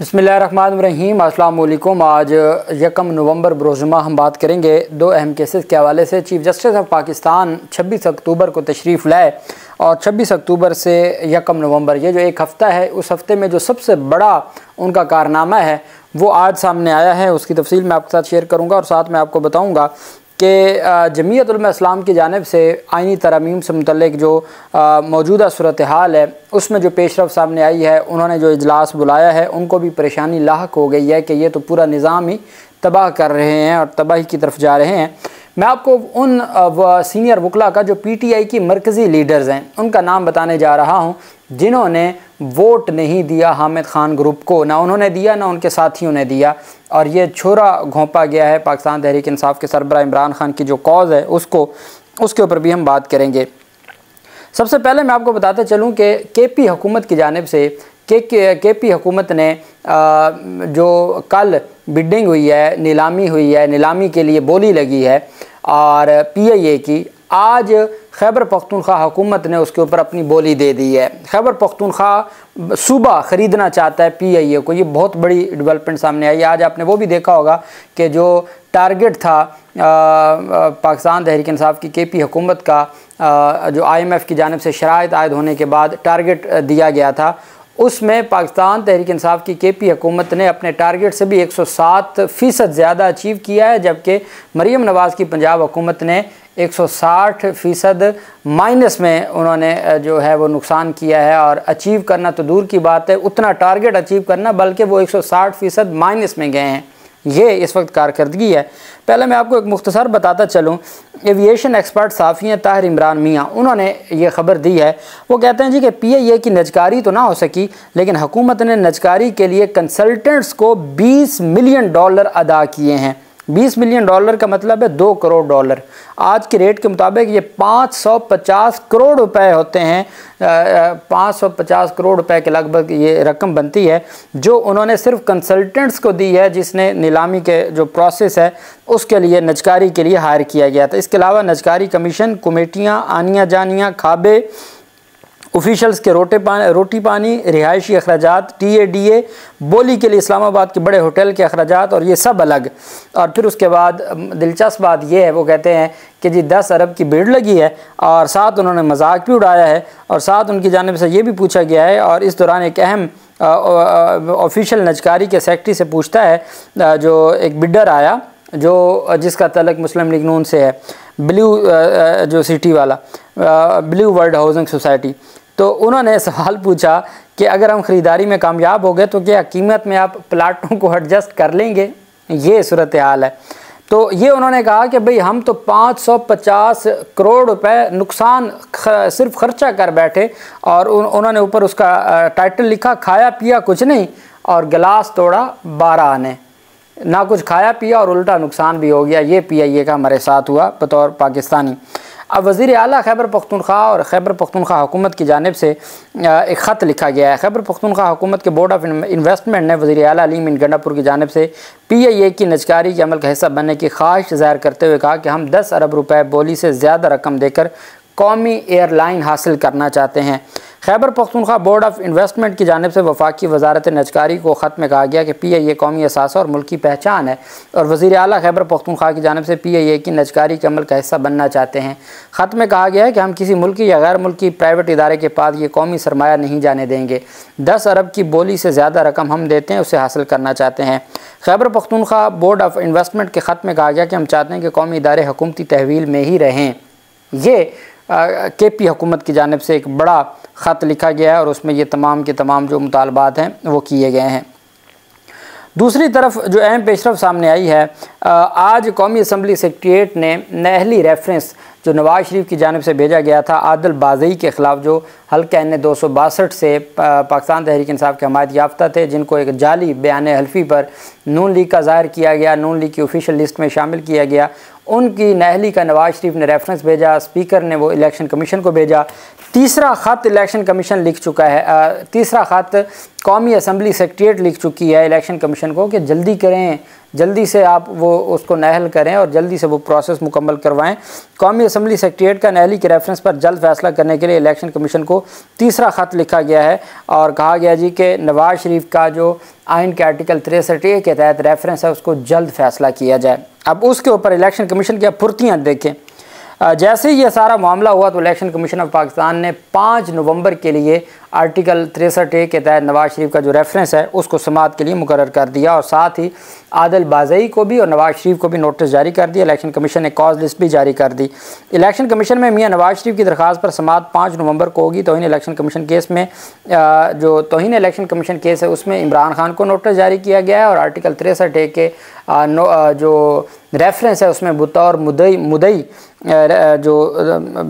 बसमीम अल्लाम आज यकम नवंबर बरोज़ुमा हम बात करेंगे दो अहम केसेस के हवाले से चीफ़ जस्टिस ऑफ पाकिस्तान 26 अक्टूबर को तशरीफ़ लाए और 26 अक्टूबर से यकम नवंबर ये जो एक हफ़्ता है उस हफ़्ते में जो सबसे बड़ा उनका कारनामा है वो आज सामने आया है उसकी तफसील मैं आपके साथ शेयर करूँगा और साथ में आपको बताऊँगा कि जमीयतलम की जानब से आइनी तरमीम से मतलब जो मौजूदा सूरत हाल है उसमें जो पेशरफ सामने आई है उन्होंने जो इजलास बुलाया है उनको भी परेशानी लाक हो गई है कि ये तो पूरा निज़ाम ही तबाह कर रहे हैं और तबाही की तरफ जा रहे हैं मैं आपको उन सीनियर वकला का जो पी टी आई की मरकज़ी लीडर्स हैं उनका नाम बताने जा रहा हूँ जिन्होंने वोट नहीं दिया हामिद खान ग्रुप को ना उन्होंने दिया ना उनके साथियों ने दिया और ये छोरा घोंपा गया है पाकिस्तान तहरीक इंसाफ के सरबरा इमरान खान की जो कॉज़ है उसको उसके ऊपर भी हम बात करेंगे सबसे पहले मैं आपको बताता चलूँ कि के पी हुकूमत की जानब से के के पी हुकूमत ने आ, जो कल बिडिंग हुई है नीलामी हुई है नीलामी के लिए बोली लगी है और पी आई ए की आज खैबर पख्तूनख्वा हुकूमत ने उसके ऊपर अपनी बोली दे दी है खैबर पख्तूनख्वा सूबा ख़रीदना चाहता है पी आई ए को ये बहुत बड़ी डेवलपमेंट सामने आई है आज आपने वो भी देखा होगा कि जो टारगेट था आ, आ, पाकिस्तान तहरीक इंसाफ की के पी हुकूमत का आ, जो आई एम एफ़ की जानब से शराय आयद होने के बाद टारगेट दिया गया था उसमें पाकिस्तान तहरीक इंसाफ की के पी हुकूमत ने अपने टारगेट से भी 107 फ़ीसद ज़्यादा अचीव किया है जबकि मरीम नवाज़ की पंजाब हुकूमत ने 160 फ़ीसद माइनस में उन्होंने जो है वो नुकसान किया है और अचीव करना तो दूर की बात है उतना टारगेट अचीव करना बल्कि वो 160 फ़ीसद माइनस में गए हैं ये इस वक्त कारकर्दगी है पहले मैं आपको एक मुख्तसर बताता चलूँ एविएशन एक्सपर्ट साफ़ियाँ ताहिर इमरान मियाँ उन्होंने ये खबर दी है वो कहते हैं जी कि पी ए की नजकारी तो ना हो सकी लेकिन हुकूमत ने नजकारी के लिए कंसल्टेंट्स को बीस मिलियन डॉलर अदा किए हैं 20 मिलियन डॉलर का मतलब है दो करोड़ डॉलर आज के रेट के मुताबिक ये 550 करोड़ रुपए होते हैं 550 करोड़ रुपए के लगभग ये रकम बनती है जो उन्होंने सिर्फ कंसल्टेंट्स को दी है जिसने नीलामी के जो प्रोसेस है उसके लिए नजकारी के लिए हायर किया गया था इसके अलावा नजकारी कमीशन कमेटियाँ आनिया जानिया खाबे ऑफिशल्स के रोटे पान रोटी पानी रिहायशी अखराज टी ए डी ए बोली के लिए इस्लामाबाद के बड़े होटल के अखराज और ये सब अलग और फिर उसके बाद दिलचस्प बात यह है वो कहते हैं कि जी दस अरब की भीड़ लगी है और साथ उन्होंने मजाक भी उड़ाया है और साथ उनकी जानब से ये भी पूछा गया है और इस दौरान एक अहम ऑफिशियल नजकारी के सेक्रटरी से पूछता है जो एक बिडर आया जो जिसका तलक मुस्लिम लीग नून से है ब्लू जो सिटी वाला ब्लू वर्ल्ड हाउसिंग सोसाइटी तो उन्होंने सवाल पूछा कि अगर हम ख़रीदारी में कामयाब हो गए तो क्या कीमत में आप प्लाटों को एडजस्ट कर लेंगे ये सूरत हाल है तो ये उन्होंने कहा कि भाई हम तो 550 करोड़ रुपए नुकसान खर, सिर्फ खर्चा कर बैठे और उन, उन्होंने ऊपर उसका टाइटल लिखा खाया पिया कुछ नहीं और गिलास तोड़ा बारह आने ना कुछ खाया पिया और उल्टा नुकसान भी हो गया ये पी आई ए का हमारे साथ हुआ बतौर पाकिस्तानी अब वज़ी अली खैबर पखतनख्वा और खैबर पखतनख्वा हुकूमत की जानब से एक ख़त लिखा गया है खैबर पखतनख्वा हुकूमत के बोर्ड ऑफ इन्वेस्टमेंट ने वज़ी अलीम इन गंडापुर की जानब से पी आई ए की नजकारी के अमल का हिस्सा बनने की ख्वाहिश ज़ाहिर करते हुए कहा कि हम दस अरब रुपये बोली से ज़्यादा रकम देकर कौमी एयरलाइन हासिल करना चाहते हैं Khyber Pakhtunkhwa board of investment की जानब से वफाकी वजारत नजकारी को ख़त में कहा गया कि पी आई ए कौमी असास और मुल्क की पहचान है और वज़ी अली खैबर पख्तूनख्वा की जानब से पी आई ए की नजकारी के अमल का हिस्सा बनना चाहते हैं ख़त में कहा गया है कि हम किसी मुल्की या गैर मुल्की प्राइवेट इदारे के पास ये कौमी सरमाया नहीं जाने देंगे दस अरब की बोली से ज़्यादा रकम हम देते हैं उसे हासिल करना चाहते हैं Khyber Pakhtunkhwa board of investment के ख़त में कहा गया कि हम चाहते हैं कि कौमी इदारे हुकूमती तहवील में ही रहें ये के पी हुकूमत की जानब से एक बड़ा ख़त लिखा गया है और उसमें ये तमाम के तमाम जो मुतालबात हैं वो किए गए हैं दूसरी तरफ जो अहम पेशरफ सामने आई है आज कौमी असम्बली सेक्रट्रिएट ने नहली रेफरेंस जो नवाज़ शरीफ की जानब से भेजा गया था आदल बाजई के ख़िलाफ़ जो हल्का एन दो सौ बासठ से पाकिस्तान तहरीक इसाब के हमायत याफ्ता थे जिनको एक जाली बयान हल्फी पर नून लीग का ज़ाहिर किया गया नून लीग की ऑफिशियल लिस्ट में शामिल किया गया उनकी नहली का नवाज शरीफ ने रेफरेंस भेजा स्पीकर ने वो इलेक्शन कमीशन को भेजा तीसरा ख़त इलेक्शन कमीशन लिख चुका है तीसरा ख़त कौमी असम्बली सेक्रट्रियट लिख चुकी है इलेक्शन कमीशन को कि जल्दी करें जल्दी से आप वो उसको नहल करें और जल्दी से वो प्रोसेस मुकम्मल करवाएं कौमी असम्बली सेक्रट्रियट का नहली के रेफरेंस पर जल्द फैसला करने के लिए इलेक्शन कमीशन को तीसरा ख़त लिखा गया है और कहा गया जी कि नवाज शरीफ का जो आइन के आर्टिकल तिरसठ ए के तहत रेफरेंस है उसको जल्द फैसला किया जाए अब उसके ऊपर इलेक्शन कमीशन की फुर्तियाँ देखें जैसे ही यह सारा मामला हुआ तो इलेक्शन कमीशन ऑफ पाकिस्तान ने पाँच नवंबर के लिए आर्टिकल तिरसठ ए के तहत नवाज़ शरीफ का जो रेफरेंस है उसको समात के लिए मुकर कर दिया और साथ ही आदिल बाजई को भी और नवाज़ शरीफ को भी नोटिस जारी कर दिया इलेक्शन कमीशन ने कॉज लिस्ट भी जारी कर दी इलेक्शन कमीशन में मियाँ नवाज़ शरीफ की दरख्वास्त पर समात पाँच नवंबर को होगी तोहन इलेक्शन कमीशन केस में जो तोहन इलेक्शन कमीशन केस है उसमें इमरान खान को नोटिस जारी किया गया है और आर्टिकल तिरसठ ए के जो रेफरेंस है उसमें बतौर मुदई मुदई जो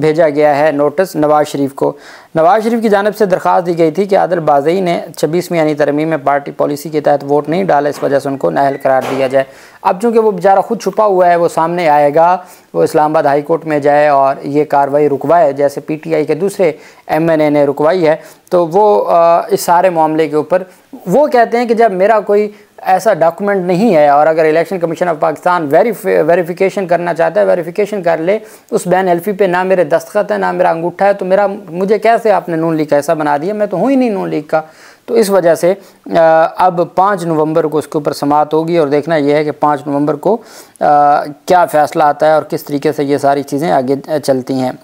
भेजा गया है नोटिस नवाज़ शरीफ को नवाज शरीफ की जानब से दरख्वास्त दी गई थी कि आदिल बाजई ने छब्बीसवीं यानी तरमीम में पार्टी पॉलिसी के तहत वोट नहीं डाला इस वजह से उनको नाहल करार दिया जाए अब चूँकि वो बेचारा खुद छुपा हुआ है वो सामने आएगा वो इस्लामाबाद हाई कोर्ट में जाए और ये कार्रवाई रुकवाए जैसे पी टी आई के दूसरे एम एन ए ने रुकवाई है तो वो इस सारे मामले के ऊपर वो कहते हैं कि जब मेरा कोई ऐसा डॉक्यूमेंट नहीं है और अगर election commission of Pakistan verification करना चाहता है वेरीफिकेशन कर ले उस बैन एल्फी पे ना मेरे दस्तखत है ना मेरा अंगूठा है तो मेरा मुझे कैसे आपने नून लीग का ऐसा बना दिया मैं तो हूँ ही नहीं नून लीग का तो इस वजह से अब पाँच नवंबर को उसके ऊपर समाप्त होगी और देखना यह है कि पाँच नवंबर को क्या फ़ैसला आता है और किस तरीके से ये सारी चीज़ें आगे चलती हैं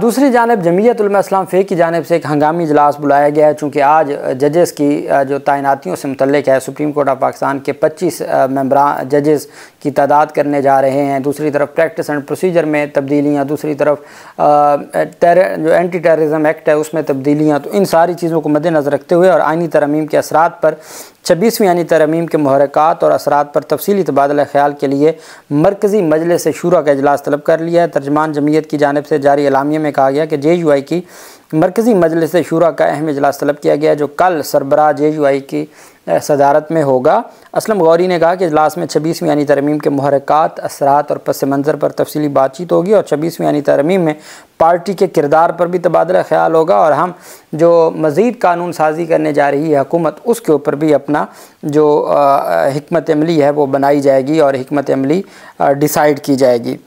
दूसरी जानब जमीयत इस्लाम फ़ेक की जानब से एक हंगामी इजलास बुलाया गया है चूँकि आज जजेस की जो तैनातियों से मुतलक है सुप्रीम कोर्ट ऑफ पाकिस्तान के पच्चीस मम्बरा जजेस की तादाद करने जा रहे हैं दूसरी तरफ प्रैक्टिस एंड प्रोसीजर में तब्दीलियाँ दूसरी तरफ टेर जो एंटी टेररिज़म एक्ट है उसमें तब्दीलियाँ तो इन सारी चीज़ों को मद्देनज़र रखते हुए और आइनी तरमीम के असरा पर छब्बीसवीं आनी तरमीम के महरक़ात और असरा पर तफसली तबादला ख्याल के लिए मरकज़ी मजलिस शुरा का अजलास तलब कर लिया है तर्जमान जमीयत की जानब से जारी इंतजामिया में कहा गया कि जे यू आई की मरकज़ी मजलिस शुरा का अहम इजलास तलब किया गया जो कल सरबराह जे यू आई की सदारत में होगा असलम गौरी ने कहा कि अजलास में छब्बीसवीं यानी तरमीम के महरक़ात असरात और पस मंज़र पर तफसली बातचीत होगी और छब्बीसवीं यानी तरमीम में पार्टी के किरदार पर भी तबादला ख्याल होगा और हम जो मज़ीद कानून साजी करने जा रही है हकूमत उसके ऊपर भी अपना जो हमत अमली है वो बनाई जाएगी और हमत अमली डिसाइड की जाएगी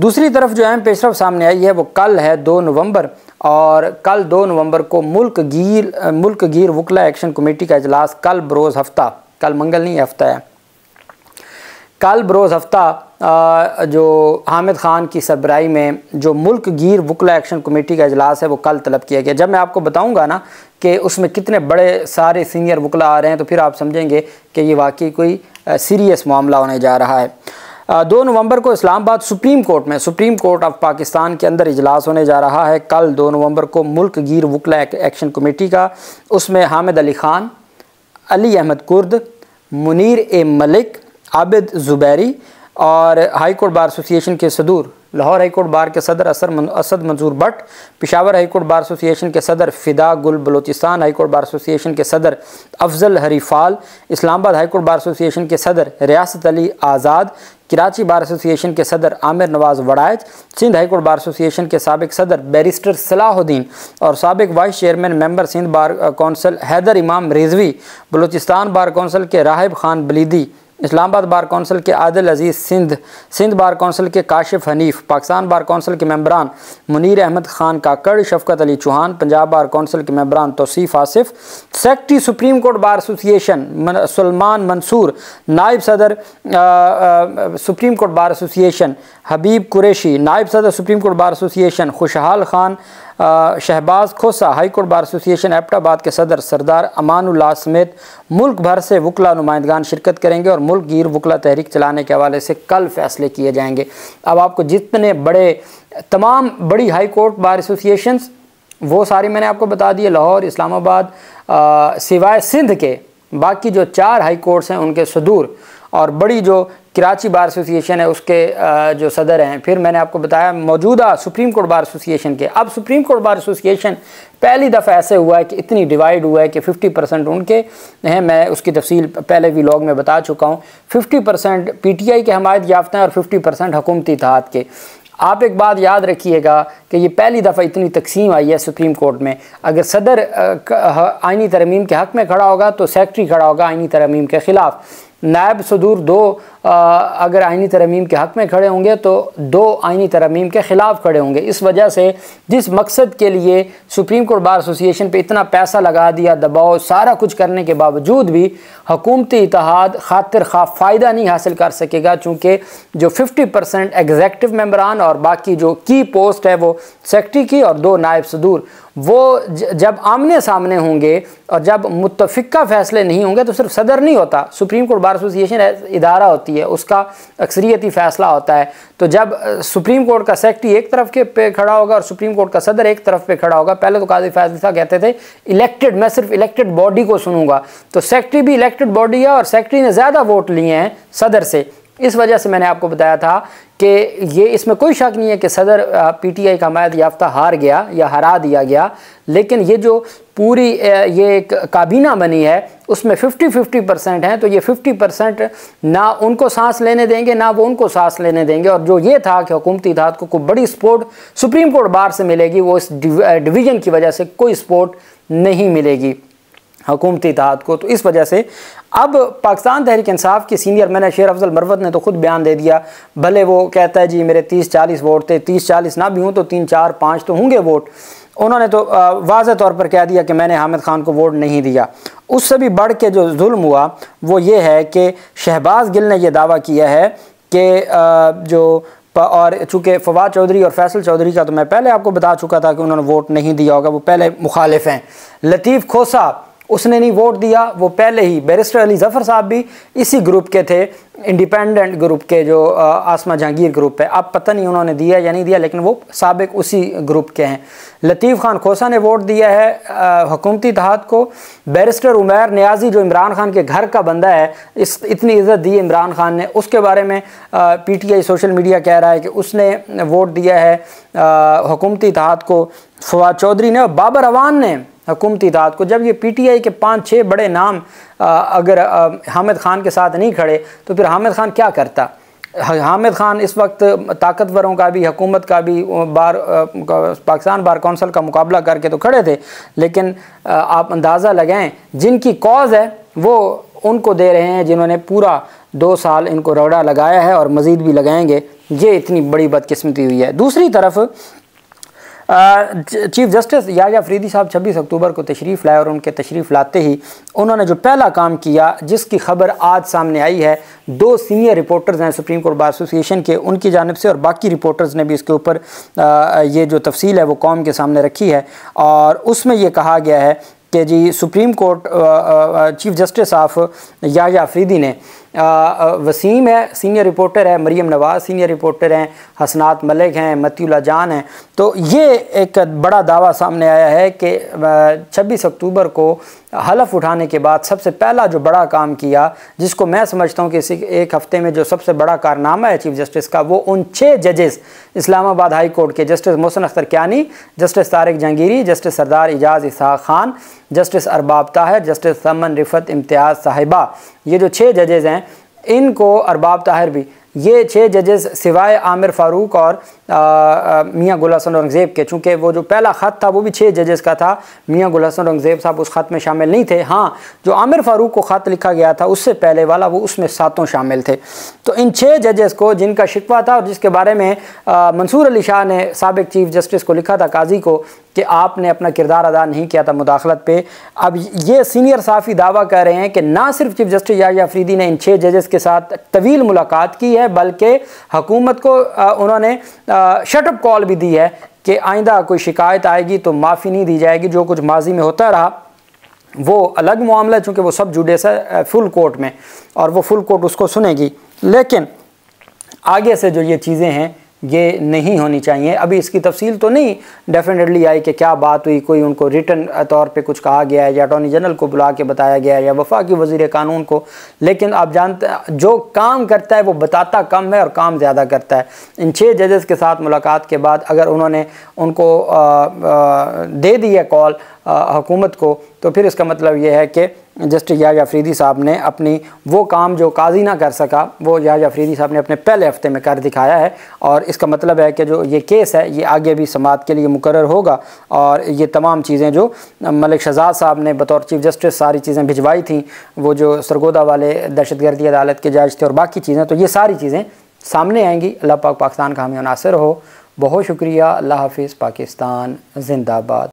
दूसरी तरफ जो अहम पेशरफ सामने आई है वो कल है दो नवंबर और कल दो नवंबर को मुल्क गिर मुल्क गिर वकला एक्शन कमेटी का अजलास कल बरोज़ हफ्ता कल मंगल नहीं हफ्ता है कल बरोज़ हफ्ता जो हामिद ख़ान की सरबराही में जो मुल्क गिर वकला एक्शन कमेटी का अजलास है वो कल तलब किया गया जब मैं आपको बताऊँगा ना कि उसमें कितने बड़े सारे सीनियर वकला आ रहे हैं तो फिर आप समझेंगे कि ये वाकई कोई सीरियस मामला होने जा रहा है दो नवंबर को इस्लामाबाद सुप्रीम कोर्ट में सुप्रीम कोर्ट ऑफ पाकिस्तान के अंदर इजलास होने जा रहा है कल दो नवंबर को मुल्क गिर वकला एक्शन कमेटी का उसमें हामिद अली खान अली अहमद कुर्द मुनीर ए मलिक आबिद ज़ुबैरी और हाई कोर्ट बार एसोसिएशन के सदूर लाहौर हाई कोर्ट बार के सदर असर मन, Asad Manzoor Bhatt Peshawar high court bar association के सदर Fida Gul Balochistan high court bar association के सदर Afzal Harifal Islamabad high court bar association के सदर रियासत अली आज़ाद कराची बार एसोसिएशन के सदर Amir Nawaz Waraich Sindh high court bar association के सबक सदर बैरिस्टर सलाहुद्दीन और सबक vice chairman member Sindh bar council Haider Imam Rizvi Balochistan bar council के राहिब खान बलीदी इस्लामाबाद बार कौंसिल के आदिल अजीज़ सिंध सिंध बार कौंसिल के काशिफ हनीफ पाकिस्तान बार कौंसिल के मेम्बरान मुनीर अहमद खान काकड़ शफकत अली चौहान पंजाब बार कौंसिल के मेम्बरान Tauseef Asif secretary supreme court bar association Salman Mansoor नायब सदर supreme court bar association Habib Qureshi नायब सदर supreme court bar association Khushal Khan Shahbaz Khosa high court bar association Abbottabad के सदर सरदार अमानुल्ला समेत मुल्क भर से वकला नुमाइंदान शिरकत करेंगे और मुल्क गिर वकला तहरीक चलाने के हवाले से कल फैसले किए जाएंगे अब आपको जितने बड़े तमाम बड़ी हाईकोर्ट बार एसोसिएशन वो सारी मैंने आपको बता दिए लाहौर इस्लामाबाद सिवाय सिंध के बाकी जो चार हाई कोर्ट्स हैं उनके सदूर और बड़ी जो कराची बार एसोसिएशन है उसके जो सदर हैं फिर मैंने आपको बताया मौजूदा सुप्रीम कोर्ट बार एसोसिएशन के अब सुप्रीम कोर्ट बार एसोसिएशन पहली दफ़ा ऐसे हुआ है कि इतनी डिवाइड हुआ है कि 50 परसेंट उनके हैं मैं उसकी तफसील पहले भी लॉग में बता चुका हूँ 50 परसेंट पी टी आई के हमायत याफ्ता हैं और 50 परसेंट हुकूमती इतिहाद के आप एक बात याद रखिएगा कि ये पहली दफ़ा इतनी तकसीम आई है सुप्रीम कोर्ट में अगर सदर आइनी तरमीम के हक़ में खड़ा होगा तो सेक्रटरी खड़ा होगा आइनी तरमीम के ख़िलाफ़ नायब सदूर दो आ, अगर आइनी तरमीम के हक़ में खड़े होंगे तो दो आइनी तरमीम के ख़िलाफ़ खड़े होंगे इस वजह से जिस मकसद के लिए सुप्रीम कोर्ट बार एसोसिएशन पे इतना पैसा लगा दिया दबाव सारा कुछ करने के बावजूद भी हकूमती इतिहाद खातिर खा फ़ायदा नहीं हासिल कर सकेगा चूँकि जो फिफ्टी परसेंट एग्जैक्टिव मम्बरान और बाकी जो की पोस्ट है वो सेक्रेटरी की और दो नायब सदूर वो जब आमने सामने होंगे और जब मुतफ़ा फैसले नहीं होंगे तो सिर्फ सदर नहीं होता सुप्रीम कोर्ट बार एसोसिएशन इदारा होती है उसका अक्सरियती फ़ैसला होता है तो जब सुप्रीम कोर्ट का सेक्रटरी एक तरफ के पे खड़ा होगा और सुप्रीम कोर्ट का सदर एक तरफ पे खड़ा होगा पहले तो काजी फैजल साहब कहते थे इलेक्टेड मैं सिर्फ इलेक्टेड बॉडी को सुनूंगा तो सेक्रटरी भी इलेक्टेड बॉडी है और सेक्रटरी ने ज़्यादा वोट लिए हैं सदर से इस वजह से मैंने आपको बताया था कि ये इसमें कोई शक नहीं है कि सदर पीटीआई का हमायत याफ्ता हार गया या हरा दिया गया लेकिन ये जो पूरी ये एक काबीना बनी है उसमें 50 50 परसेंट हैं तो ये 50 परसेंट ना उनको सांस लेने देंगे ना वो उनको सांस लेने देंगे और जो ये था कि हुकूमती इतिहाद को कोई बड़ी सपोर्ट सुप्रीम कोर्ट बार से मिलेगी वो इस डिवीज़न की वजह से कोई सपोर्ट नहीं मिलेगी हुकूमती इतिहाद को तो इस वजह से अब पाकिस्तान तहरीक इंसाफ के सीनियर मैंने शेर अफजल मरवत ने तो खुद बयान दे दिया भले वो कहता है जी मेरे तीस चालीस वोट थे तीस चालीस ना भी हों तो तीन चार पाँच तो होंगे वोट उन्होंने तो वाज तौर पर कह दिया कि मैंने हामिद खान को वोट नहीं दिया उससे भी बढ़ के जो जुल्म हुआ वो ये है कि शहबाज गिल ने यह दावा किया है कि जो और चूँकि फवाद चौधरी और फैसल चौधरी का तो मैं पहले आपको बता चुका था कि उन्होंने वोट नहीं दिया होगा वो पहले मुखालिफ हैं लतीफ़ खोसा उसने नहीं वोट दिया वो पहले ही बैरिस्टर अली जफ़र साहब भी इसी ग्रुप के थे इंडिपेंडेंट ग्रुप के जो आसमा जहांगीर ग्रुप है अब पता नहीं उन्होंने दिया या नहीं दिया लेकिन वो सबक उसी ग्रुप के हैं लतीफ़ खान खोसा ने वोट दिया है हुकूमती तहत को बैरिस्टर उमैर न्याजी जो इमरान खान के घर का बंदा है इस इतनी इज़्ज़त दी इमरान खान ने उसके बारे में P T I social media कह रहा है कि उसने वोट दिया है हुकूमती तहत को फवाद चौधरी ने और बाबर अवान ने हुकूमती इदाद को जब ये पीटीआई के पाँच छः बड़े नाम अगर हामिद खान के साथ नहीं खड़े तो फिर हामिद खान क्या करता हामिद खान इस वक्त ताकतवरों का भी हुकूमत का भी बार पाकिस्तान बार कौंसल का मुकाबला करके तो खड़े थे लेकिन आप अंदाज़ा लगाएं जिनकी कॉज है वो उनको दे रहे हैं जिन्होंने पूरा दो साल इनको रौड़ा लगाया है और मज़ीद भी लगाएंगे ये इतनी बड़ी बदकिस्मती हुई है दूसरी तरफ चीफ जस्टिस या फरीदी साहब छब्बीस अक्टूबर को तशरीफ़ लाए और उनके तशरीफ़ लाते ही उन्होंने जो पहला काम किया जिसकी खबर आज सामने आई है दो सीनियर रिपोर्टर्स हैं सुप्रीम कोर्ट बार एसोसिएशन के उनकी जानब से और बाकी रिपोर्टर्स ने भी इसके ऊपर ये जो तफसील है वो कौम के सामने रखी है और उसमें यह कहा गया है कि जी supreme court chief justice of Yahya Afridi ने वसीम है सीनियर रिपोर्टर है मरीम नवाज़ सीनियर रिपोर्टर हैं हसनात मलिक हैं मतीला जान हैं तो ये एक बड़ा दावा सामने आया है कि छब्बीस अक्टूबर को हलफ उठाने के बाद सबसे पहला जो बड़ा काम किया जिसको मैं समझता हूँ कि इसी एक हफ्ते में जो सबसे बड़ा कारनामा है चीफ जस्टिस का वो उन छः जजेस इस्लामाबाद हाई कोर्ट के justice Mohsin Akhtar Kayani justice Tariq Jahangiri justice Sardar Ejaz Ishaq Khan justice Arbab Tahir justice Saman Rifat Imtiaz साहिबा ये जो छः जजेज़ हैं इनको अरबाब ताहिर भी ये छः जजेस सिवाय आमिर फ़ारूक और मियाँ गुल हसन औरंगज़ेब के चूँकि वो जो पहला ख़त था वो भी छः जजेस का था मियाँ गुल हसन औरंगज़ेब साहब उस ख़त में शामिल नहीं थे हाँ जो आमिर फ़ारूक को ख़त लिखा गया था उससे पहले वाला वो उसमें सातों शामिल थे तो इन छः जजेस को जिनका शिकवा था और जिसके बारे में मंसूर अली शाह ने सबक चीफ़ जस्टिस को लिखा था काजी को कि आपने अपना किरदार अदा नहीं किया था मुदाखलत पे अब ये सीनियर साफ़ी दावा कर रहे हैं कि ना सिर्फ चीफ जस्टिस या फरीदी ने इन छः जजेस के साथ तवील मुलाकात की है बल्कि हकूमत को उन्होंने शटअप कॉल भी दी है कि आइंदा कोई शिकायत आएगी तो माफ़ी नहीं दी जाएगी जो कुछ माजी में होता रहा वो अलग मामला है चूँकि वो सब जुड़े से फुल कोर्ट में और वो फुल कोर्ट उसको सुनेगी लेकिन आगे से जो ये चीज़ें हैं ये नहीं होनी चाहिए अभी इसकी तफसील तो नहीं डेफिनेटली आई कि क्या बात हुई कोई उनको रिटर्न तौर पे कुछ कहा गया है या अटॉर्नी जनरल को बुला के बताया गया है या वफा की वजीर कानून को लेकिन आप जानते हैं जो काम करता है वो बताता कम है और काम ज़्यादा करता है इन छः जजेस के साथ मुलाकात के बाद अगर उन्होंने उनको आ, आ, दे दिया कॉल हुकूमत को तो फिर इसका मतलब ये है कि जस्टिस याज अफरीदी साहब ने अपनी वो काम जो काजी ना कर सका वो याज अफरीदी साहब ने अपने पहले हफ्ते में कर दिखाया है और इसका मतलब है कि जो ये केस है ये आगे भी समात के लिए मुकर होगा और ये तमाम चीज़ें जो मलिक शहजाद साहब ने बतौर चीफ जस्टिस सारी चीज़ें भिजवाई थी वो जो सरगोदा वाले दहशत गर्दी अदालत के जज थे और बाकी चीज़ें तो ये सारी चीज़ें सामने आएँगी अल्लाह पाक पाकिस्तान का हमें अनासर हो बहुत शुक्रिया अल्लाह हाफिज़ पाकिस्तान जिंदाबाद